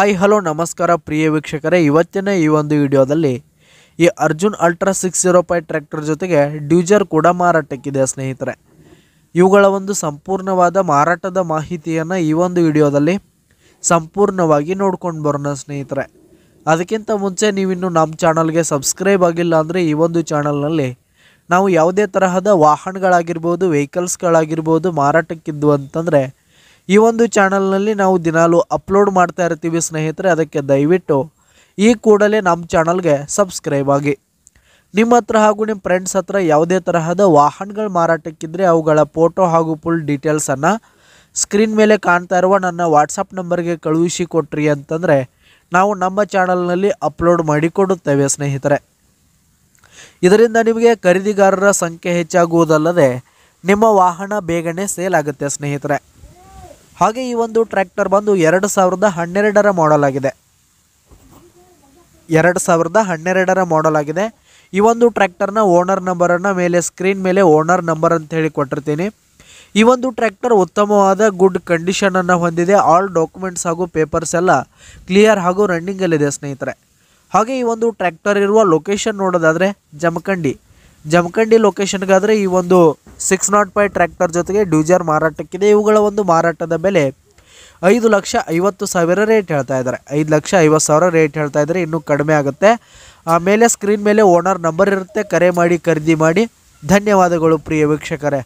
hi hello ನಮಸ್ಕಾರ ಪ್ರಿಯ ವೀಕ್ಷಕರೇ ಇವತ್ತಿನ ಈ ಒಂದು ವಿಡಿಯೋದಲ್ಲಿ ಈ Arjun ultra six zero five tractor ಜೊತೆಗೆ ಡ್ಯೂಜರ್ ಕೂಡ ಮಾರಾಟಕ್ಕಿದೆ ಸ್ನೇಹಿತರೆ ಇವುಗಳ ಒಂದು ಸಂಪೂರ್ಣವಾದ ಮಾರಾಟದ ಮಾಹಿತಿಯನ್ನು ಈ ಒಂದು ವಿಡಿಯೋದಲ್ಲಿ ಸಂಪೂರ್ಣವಾಗಿ ನೋಡ್ಕೊಂಡು ಬರೋಣ ಸ್ನೇಹಿತರೆ ಅದಕ್ಕಿಂತ ಮುಂಚೆ ನೀವಿನ್ನು ನಮ್ಮ ಚಾನಲ್ಗೆ ಸಬ್ಸ್ಕ್ರೈಬ್ ಆಗಿಲ್ಲ ಅಂದರೆ ಈ ಒಂದು ಚಾನಲ್ನಲ್ಲಿ ನಾವು ಯಾವುದೇ ತರಹದ ವಾಹನಗಳಾಗಿರ್ಬೋದು ವೆಹಿಕಲ್ಸ್ಗಳಾಗಿರ್ಬೋದು ಮಾರಾಟಕ್ಕಿದ್ದು ಅಂತಂದರೆ ಈ ಒಂದು ಚಾನಲ್ನಲ್ಲಿ ನಾವು ದಿನಾಲು ಅಪ್ಲೋಡ್ ಮಾಡ್ತಾ ಇರ್ತೀವಿ ಸ್ನೇಹಿತರೆ ಅದಕ್ಕೆ ದಯವಿಟ್ಟು ಈ ಕೂಡಲೇ ನಮ್ಮ ಚಾನಲ್ಗೆ ಸಬ್ಸ್ಕ್ರೈಬ್ ಆಗಿ ನಿಮ್ಮ ಹತ್ರ ಹಾಗೂ ನಿಮ್ಮ ಫ್ರೆಂಡ್ಸ್ ಹತ್ರ ಯಾವುದೇ ತರಹದ ವಾಹನಗಳ ಮಾರಾಟಕ್ಕಿದ್ರೆ ಅವುಗಳ ಫೋಟೋ ಹಾಗೂ ಫುಲ್ ಡೀಟೇಲ್ಸನ್ನು ಸ್ಕ್ರೀನ್ ಮೇಲೆ ಕಾಣ್ತಾ ಇರುವ ನನ್ನ ವಾಟ್ಸಪ್ ನಂಬರ್ಗೆ ಕಳುಹಿಸಿ ಕೊಟ್ರಿ ಅಂತಂದರೆ ನಾವು ನಮ್ಮ ಚಾನಲ್ನಲ್ಲಿ ಅಪ್ಲೋಡ್ ಮಾಡಿಕೊಡುತ್ತೇವೆ ಸ್ನೇಹಿತರೆ ಇದರಿಂದ ನಿಮಗೆ ಖರೀದಿಗಾರರ ಸಂಖ್ಯೆ ಹೆಚ್ಚಾಗುವುದಲ್ಲದೆ ನಿಮ್ಮ ವಾಹನ ಬೇಗನೆ ಸೇಲ್ ಆಗುತ್ತೆ ಸ್ನೇಹಿತರೆ ಹಾಗೆ ಈ ಒಂದು ಟ್ರ್ಯಾಕ್ಟರ್ ಬಂದು ಎರಡು ಸಾವಿರದ ಹನ್ನೆರಡರ ಮಾಡಲ್ ಆಗಿದೆ ಎರಡು ಸಾವಿರದ ಹನ್ನೆರಡರ ಮಾಡಲ್ ಆಗಿದೆ ಈ ಒಂದು ಟ್ರ್ಯಾಕ್ಟರ್ನ ಓನರ್ ನಂಬರನ್ನು ಮೇಲೆ ಸ್ಕ್ರೀನ್ ಮೇಲೆ ಓನರ್ ನಂಬರ್ ಅಂತ ಹೇಳಿ ಕೊಟ್ಟಿರ್ತೀನಿ ಈ ಒಂದು ಟ್ರ್ಯಾಕ್ಟರ್ ಉತ್ತಮವಾದ ಗುಡ್ ಕಂಡೀಷನನ್ನು ಹೊಂದಿದೆ ಆಲ್ ಡಾಕ್ಯುಮೆಂಟ್ಸ್ ಹಾಗೂ ಪೇಪರ್ಸ್ ಎಲ್ಲ ಕ್ಲಿಯರ್ ಹಾಗೂ ರನ್ನಿಂಗಲ್ಲಿದೆ ಸ್ನೇಹಿತರೆ ಹಾಗೆ ಈ ಒಂದು ಟ್ರ್ಯಾಕ್ಟರ್ ಇರುವ ಲೊಕೇಶನ್ ನೋಡೋದಾದರೆ ಜಮಖಂಡಿ ಜಮಖಂಡಿ ಲೊಕೇಶನ್ಗಾದರೆ ಈ ಒಂದು ಸಿಕ್ಸ್ ನಾಟ್ ಫೈವ್ ಟ್ರ್ಯಾಕ್ಟರ್ ಜೊತೆಗೆ ಡ್ಯೂಜರ್ ಮಾರಾಟಕ್ಕಿದೆ ಇವುಗಳ ಒಂದು ಮಾರಾಟದ ಬೆಲೆ ಐದು ಲಕ್ಷ ಐವತ್ತು ಸಾವಿರ ರೇಟ್ ಹೇಳ್ತಾ ಇದ್ದಾರೆ ಐದು ಲಕ್ಷ ಐವತ್ತು ಸಾವಿರ ರೇಟ್ ಹೇಳ್ತಾ ಇದ್ದಾರೆ ಇನ್ನೂ ಕಡಿಮೆ ಆಗುತ್ತೆ ಆಮೇಲೆ ಸ್ಕ್ರೀನ್ ಮೇಲೆ ಓನರ್ ನಂಬರ್ ಇರುತ್ತೆ ಕರೆ ಮಾಡಿ ಖರೀದಿ ಮಾಡಿ ಧನ್ಯವಾದಗಳು ಪ್ರಿಯ ವೀಕ್ಷಕರೇ